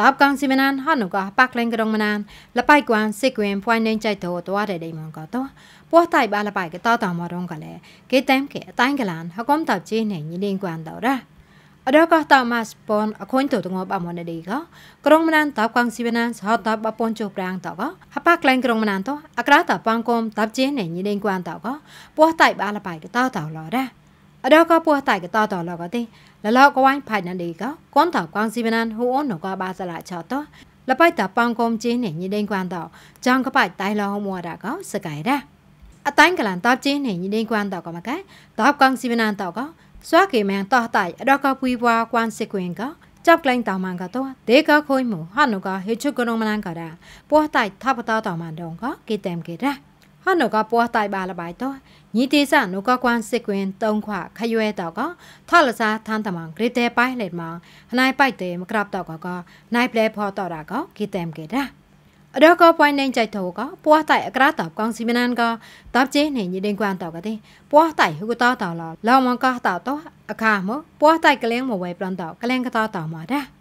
តបកងស៊ីមណានហនក៏ប៉ាក់លេងក្រុងមណានលបៃគួនសិគួនផ្វៃនឹងចៃតោតវ៉ាដែលមកក៏តោះពោះតៃបាលបៃក៏តតមករងក៏លែគេ តែមគេតៃកលាន ហកុំតបជីនេះញីលេងគួនតោរ៉ាអរកតមាស្ពនអខុញទៅទងបអមនដីកក្រុងមណានតបកងស៊ីវណានសហតបពនជោប្រាងតកហបាក្លែងក្រុងមណានតអក្រាតបងគមតបជេនញីដេងគួនតកពោះតៃបាលបៃតតតឡរ៉ា đó có bùa tài cái to to là có tí là lo có anh phải nhận đi có con thảo quang gì bên anh hú ổn nó qua ba giờ lại cho to là phải tập băng công chế này như đen quan tỏ trong có phải tài lo mua đã có sự cải ra à tánh cái làn tóc chế này như đen quan tỏ có mà cái tóc quang gì bên anh tỏ có xóa kỳ mèn to tại đó có quy qua quan sĩ quyền có chấp lên tàu màn cả to để có khôi mù hắn nó có hết chút cơ nông mà cả đã bùa tài tháp tàu tàu màn đồng có kỳ tem kỳ ra hoa nó có bùa tại bà là bài to nhị tí sa nó có quan sĩ quyền tông khỏa khai yue tàu có thoát là sa than tầm mạng kri tê bay lệt mạng nay bay tê mà gặp tàu có có nay ple phò tàu đã có kỳ tèm kể ra đó có quay nên chạy thủ có bùa tại cái tập con xi men có tập chế này như liên quan tàu cái đi bùa tại hữu to tàu lò lo mong có tàu tốt à khá mốt bùa tại cái len một vài plan tàu cái len cái to tàu mà ra